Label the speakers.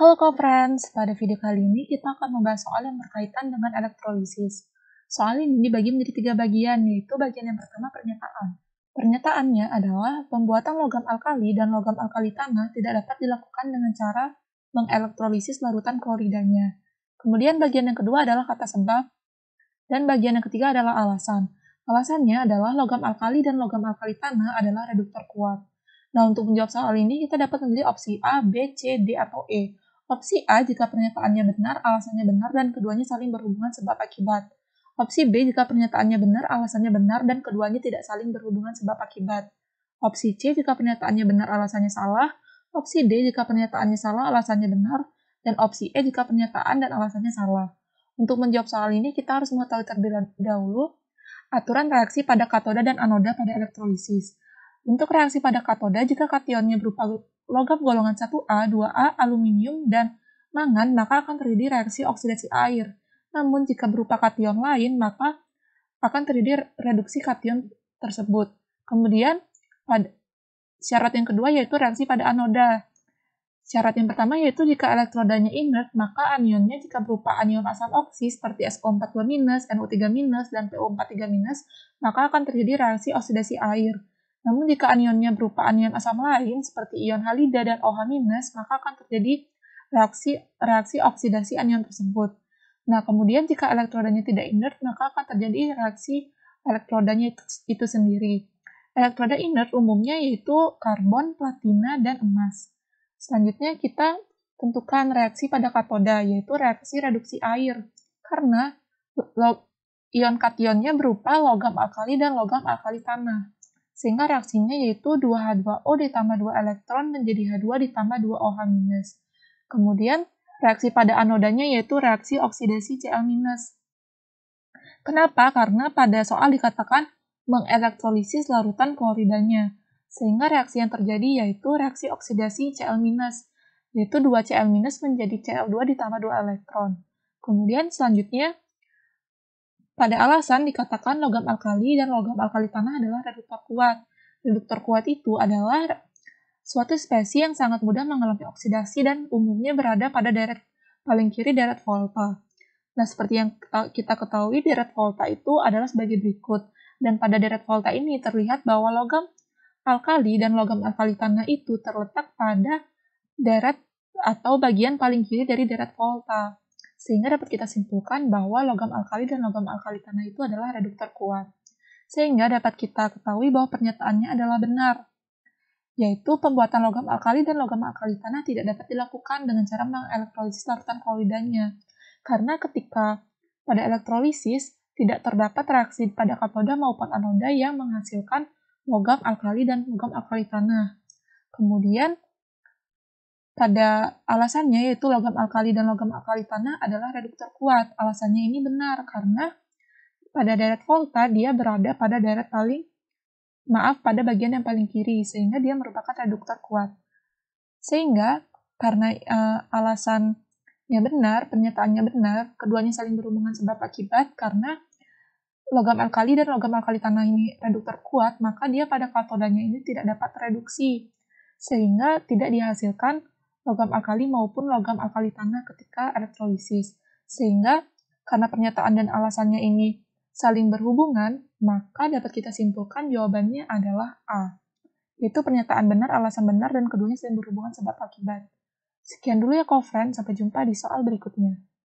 Speaker 1: Halo co-friends, pada video kali ini kita akan membahas soal yang berkaitan dengan elektrolisis. Soal ini dibagi menjadi tiga bagian, yaitu bagian yang pertama pernyataan. Pernyataannya adalah pembuatan logam alkali dan logam alkali tanah tidak dapat dilakukan dengan cara mengelektrolisis larutan kloridanya. Kemudian bagian yang kedua adalah kata sebab, dan bagian yang ketiga adalah alasan. Alasannya adalah logam alkali dan logam alkali tanah adalah reduktor kuat. Nah, untuk menjawab soal ini, kita dapat memilih opsi A, B, C, D, atau E. Opsi A jika pernyataannya benar, alasannya benar, dan keduanya saling berhubungan sebab akibat. Opsi B jika pernyataannya benar, alasannya benar, dan keduanya tidak saling berhubungan sebab akibat. Opsi C jika pernyataannya benar, alasannya salah. Opsi D jika pernyataannya salah, alasannya benar. Dan opsi E jika pernyataan dan alasannya salah. Untuk menjawab soal ini, kita harus mengetahui terlebih dahulu aturan reaksi pada katoda dan anoda pada elektrolisis. Untuk reaksi pada katoda, jika kationnya berupa logam golongan 1A, 2A, aluminium, dan mangan, maka akan terjadi reaksi oksidasi air. Namun jika berupa kation lain, maka akan terjadi reduksi kation tersebut. Kemudian pada syarat yang kedua yaitu reaksi pada anoda. Syarat yang pertama yaitu jika elektrodanya inert, maka anionnya jika berupa anion asam oksi seperti SO4 2-, NO3-, dan PO43-, maka akan terjadi reaksi oksidasi air. Namun jika anionnya berupa anion asam lain seperti ion halida dan OH-, maka akan terjadi reaksi reaksi oksidasi anion tersebut. Nah, kemudian jika elektrodanya tidak inert, maka akan terjadi reaksi elektrodanya itu, itu sendiri. Elektroda inert umumnya yaitu karbon, platina, dan emas. Selanjutnya kita tentukan reaksi pada katoda, yaitu reaksi reduksi air. Karena ion kationnya berupa logam alkali dan logam alkali tanah. Sehingga reaksinya yaitu 2H2O ditambah 2 elektron menjadi H2 ditambah 2OH-. Kemudian, reaksi pada anodanya yaitu reaksi oksidasi Cl-. Kenapa? Karena pada soal dikatakan mengelektrolisis larutan kloridanya, sehingga reaksi yang terjadi yaitu reaksi oksidasi Cl-, yaitu 2Cl- menjadi Cl2 ditambah 2 elektron. Kemudian selanjutnya, pada alasan dikatakan logam alkali dan logam alkali tanah adalah reduktor kuat. Reduktor kuat itu adalah suatu spesi yang sangat mudah mengalami oksidasi dan umumnya berada pada deret paling kiri deret Volta. Nah, seperti yang kita ketahui, deret Volta itu adalah sebagai berikut. Dan pada deret Volta ini terlihat bahwa logam alkali dan logam alkali tanah itu terletak pada deret atau bagian paling kiri dari deret Volta. Sehingga dapat kita simpulkan bahwa logam alkali dan logam alkali tanah itu adalah reduktor kuat. Sehingga dapat kita ketahui bahwa pernyataannya adalah benar, yaitu pembuatan logam alkali dan logam alkali tanah tidak dapat dilakukan dengan cara mengelektrolisis larutan kloridanya. Karena ketika pada elektrolisis, tidak terdapat reaksi pada katoda maupun anoda yang menghasilkan logam alkali dan logam alkali tanah. Kemudian, pada alasannya yaitu logam alkali dan logam alkali tanah adalah reduktor kuat. Alasannya ini benar karena pada deret volta dia berada pada deret paling maaf pada bagian yang paling kiri sehingga dia merupakan reduktor kuat. Sehingga karena uh, alasannya benar, pernyataannya benar, keduanya saling berhubungan sebab akibat karena logam alkali dan logam alkali tanah ini reduktor kuat, maka dia pada katodanya ini tidak dapat reduksi sehingga tidak dihasilkan logam alkali maupun logam alkali tanah ketika elektrolisis. Sehingga karena pernyataan dan alasannya ini saling berhubungan, maka dapat kita simpulkan jawabannya adalah A. Itu pernyataan benar, alasan benar, dan keduanya saling berhubungan sebab akibat. Sekian dulu ya, co-friend. Sampai jumpa di soal berikutnya.